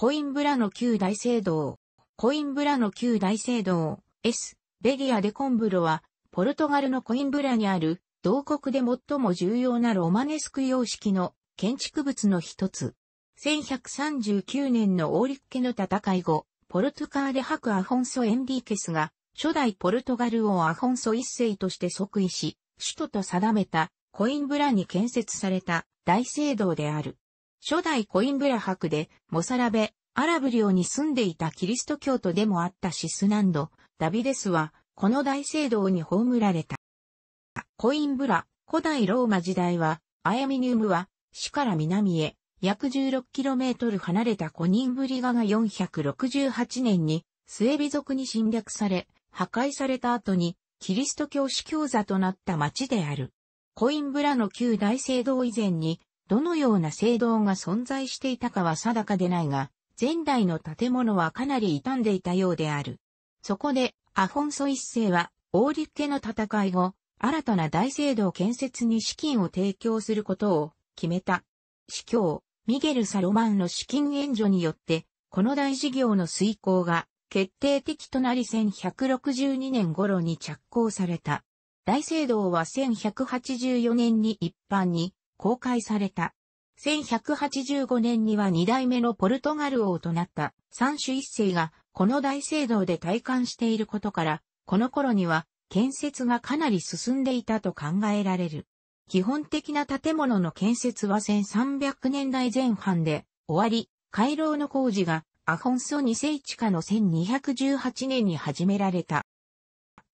コインブラの旧大聖堂、コインブラの旧大聖堂、S、ベリア・デ・コンブロは、ポルトガルのコインブラにある、同国で最も重要なロマネスク様式の建築物の一つ。1139年のオーリッケの戦い後、ポルトカーで吐くアフォンソ・エンリーケスが、初代ポルトガル王アフォンソ一世として即位し、首都と定めたコインブラに建設された大聖堂である。初代コインブラ博で、モサラベ、アラブ領に住んでいたキリスト教徒でもあったシスナンド、ダビデスは、この大聖堂に葬られた。コインブラ、古代ローマ時代は、アヤミニウムは、市から南へ、約1 6トル離れたコニンブリガが468年に、スエビ族に侵略され、破壊された後に、キリスト教司教座となった町である。コインブラの旧大聖堂以前に、どのような聖堂が存在していたかは定かでないが、前代の建物はかなり傷んでいたようである。そこで、アフォンソ一世は、オーリッケの戦い後、新たな大聖堂建設に資金を提供することを決めた。司教、ミゲル・サロマンの資金援助によって、この大事業の遂行が決定的となり1162年頃に着工された。大聖堂は1184年に一般に公開された。1185年には2代目のポルトガル王となった三種一世がこの大聖堂で体感していることから、この頃には建設がかなり進んでいたと考えられる。基本的な建物の建設は1300年代前半で終わり、回廊の工事がアフォンソ2世地下の1218年に始められた。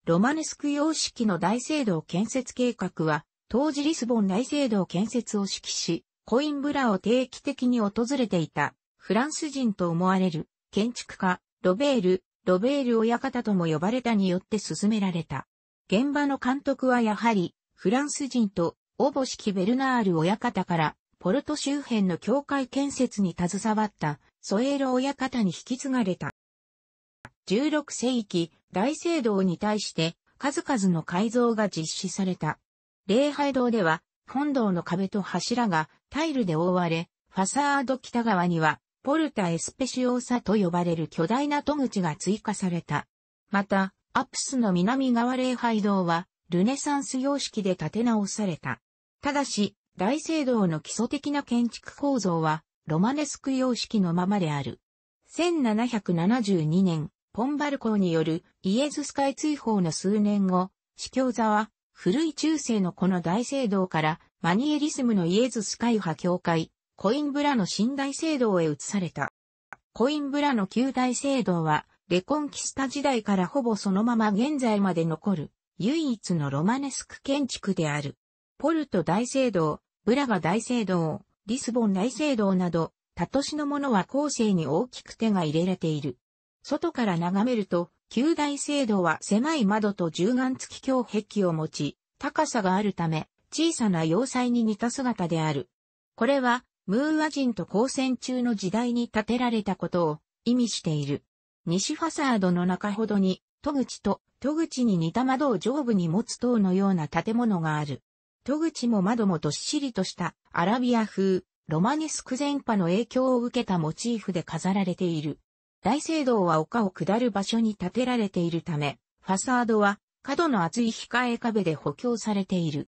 ロマネスク様式の大聖堂建設計画は当時リスボン大聖堂建設を指揮し、コインブラを定期的に訪れていた、フランス人と思われる、建築家、ロベール、ロベール親方とも呼ばれたによって進められた。現場の監督はやはり、フランス人と、おぼしきベルナール親方から、ポルト周辺の教会建設に携わった、ソエール親方に引き継がれた。16世紀、大聖堂に対して、数々の改造が実施された。礼拝堂では、本堂の壁と柱がタイルで覆われ、ファサード北側には、ポルタ・エスペシオーサと呼ばれる巨大な戸口が追加された。また、アプスの南側礼拝堂は、ルネサンス様式で建て直された。ただし、大聖堂の基礎的な建築構造は、ロマネスク様式のままである。1772年、ポンバルコによるイエズス会追放の数年後、司教座は古い中世のこの大聖堂からマニエリスムのイエズス会派教会、コインブラの新大聖堂へ移された。コインブラの旧大聖堂は、レコンキスタ時代からほぼそのまま現在まで残る、唯一のロマネスク建築である。ポルト大聖堂、ブラガ大聖堂、リスボン大聖堂など、たとしのものは後世に大きく手が入れられている。外から眺めると、旧大聖堂は狭い窓と銃眼付き胸壁を持ち、高さがあるため、小さな要塞に似た姿である。これは、ムーア人と交戦中の時代に建てられたことを意味している。西ファサードの中ほどに、戸口と戸口に似た窓を上部に持つ塔のような建物がある。戸口も窓もどっしりとしたアラビア風、ロマネスク前派の影響を受けたモチーフで飾られている。大聖堂は丘を下る場所に建てられているため、ファサードは角の厚い控え壁で補強されている。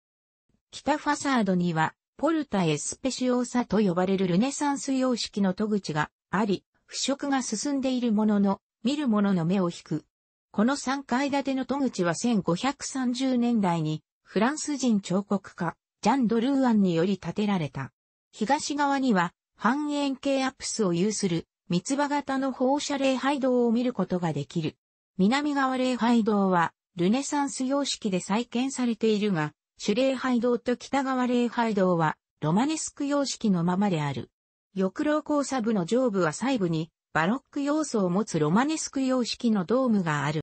北ファサードには、ポルタエスペシオーサと呼ばれるルネサンス様式の戸口があり、腐食が進んでいるものの、見る者の目を引く。この3階建ての戸口は1530年代に、フランス人彫刻家、ジャン・ドルーアンにより建てられた。東側には、半円形アップスを有する三つ葉型の放射礼拝堂を見ることができる。南側礼拝堂は、ルネサンス様式で再建されているが、主礼拝堂と北側礼拝堂は、ロマネスク様式のままである。浴楼交差部の上部は細部に、バロック要素を持つロマネスク様式のドームがある。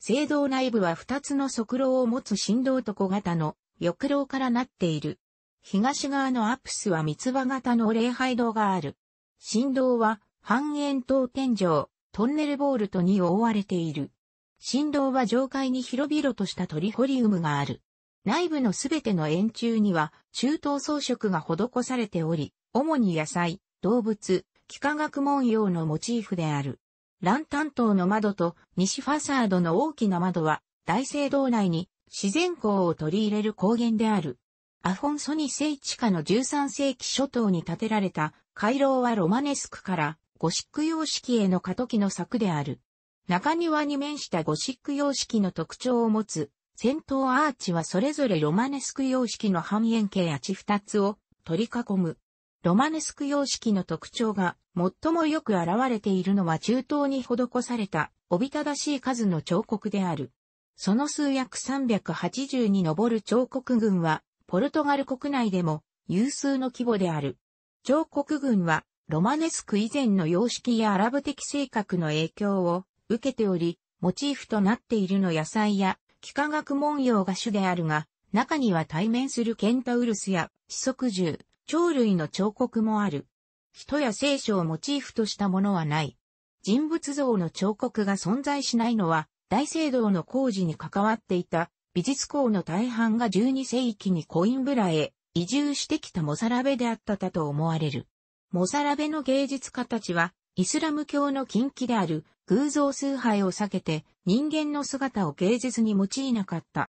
聖堂内部は二つの側廊を持つ振動と小型の浴楼からなっている。東側のアプスは三つ葉型の礼拝堂がある。振動は半円筒天井、トンネルボールとに覆われている。振動は上階に広々としたトリホリウムがある。内部のすべての円柱には中東装飾が施されており、主に野菜、動物、幾何学文様のモチーフである。ランタン島の窓と西ファサードの大きな窓は大聖堂内に自然光を取り入れる光源である。アフォンソニ聖地下の13世紀初頭に建てられた回廊はロマネスクからゴシック様式への過渡期の策である。中庭に面したゴシック様式の特徴を持つ、先頭アーチはそれぞれロマネスク様式の半円形アーチ二つを取り囲む。ロマネスク様式の特徴が最もよく現れているのは中東に施されたおびただしい数の彫刻である。その数約380に上る彫刻群はポルトガル国内でも有数の規模である。彫刻群はロマネスク以前の様式やアラブ的性格の影響を受けており、モチーフとなっているの野菜や幾何学文様が主であるが、中には対面するケンタウルスや四足獣、鳥類の彫刻もある。人や聖書をモチーフとしたものはない。人物像の彫刻が存在しないのは、大聖堂の工事に関わっていた美術校の大半が12世紀にコインブラへ移住してきたモサラベであったたと思われる。モサラベの芸術家たちは、イスラム教の禁忌である偶像崇拝を避けて人間の姿を芸術に用いなかった。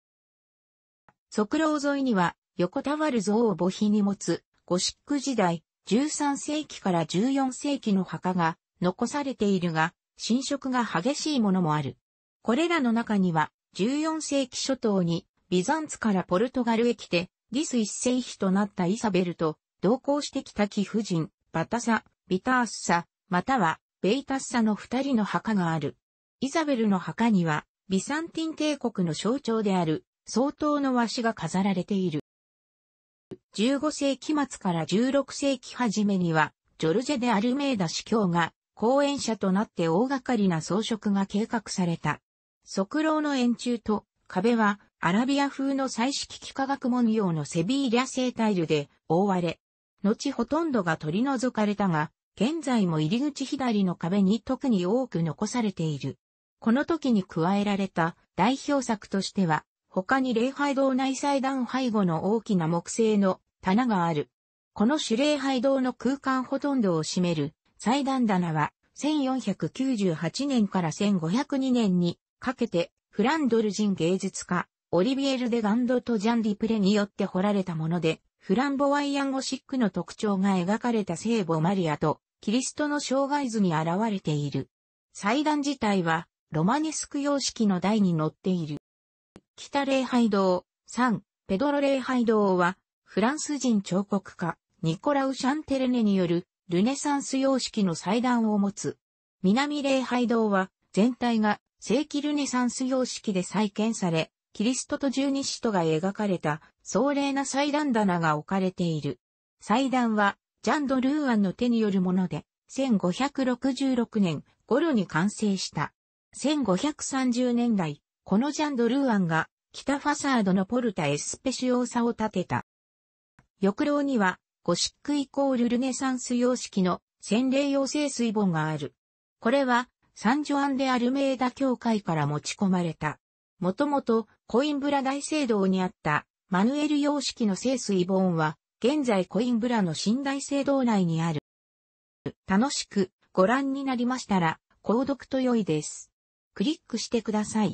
側廊沿いには横たわる像を母碑に持つゴシック時代13世紀から14世紀の墓が残されているが侵食が激しいものもある。これらの中には14世紀初頭にビザンツからポルトガルへ来てリス一世妃となったイサベルと同行してきた貴婦人、バタサ、ビタースサ、またはベイタッサの二人の墓がある。イザベルの墓には、ビサンティン帝国の象徴である、相当の和紙が飾られている。15世紀末から16世紀初めには、ジョルジェ・でアルメーダ司教が、講演者となって大掛かりな装飾が計画された。側廊の円柱と壁はアラビア風の彩色幾何学文様のセビーリャ製タイルで覆われ、後ほとんどが取り除かれたが、現在も入り口左の壁に特に多く残されている。この時に加えられた代表作としては、他に礼拝堂内祭壇背後の大きな木製の棚がある。この主礼拝堂の空間ほとんどを占める祭壇棚は、1498年から1502年にかけて、フランドル人芸術家、オリビエル・デ・ガンドとジャン・ディプレによって掘られたもので、フランボワイアンゴシックの特徴が描かれた聖母マリアとキリストの障害図に現れている。祭壇自体はロマネスク様式の台に乗っている。北礼拝堂、サン、ペドロ礼拝堂はフランス人彫刻家ニコラウ・シャンテルネによるルネサンス様式の祭壇を持つ。南礼拝堂は全体が正規ルネサンス様式で再建され、キリストと十二使徒が描かれた壮麗な祭壇棚が置かれている。祭壇は、ジャンド・ルーアンの手によるもので、1566年頃に完成した。1530年代、このジャンド・ルーアンが、北ファサードのポルタ・エスペシオーサを建てた。浴楼には、ゴシックイコールルネサンス様式の洗礼用聖水盆がある。これは、サンジョアンデ・アルメーダ教会から持ち込まれた。もともと、コインブラ大聖堂にあったマヌエル様式の聖水ボーンは、現在コインブラの信頼聖堂内にある。楽しくご覧になりましたら、購読と良いです。クリックしてください。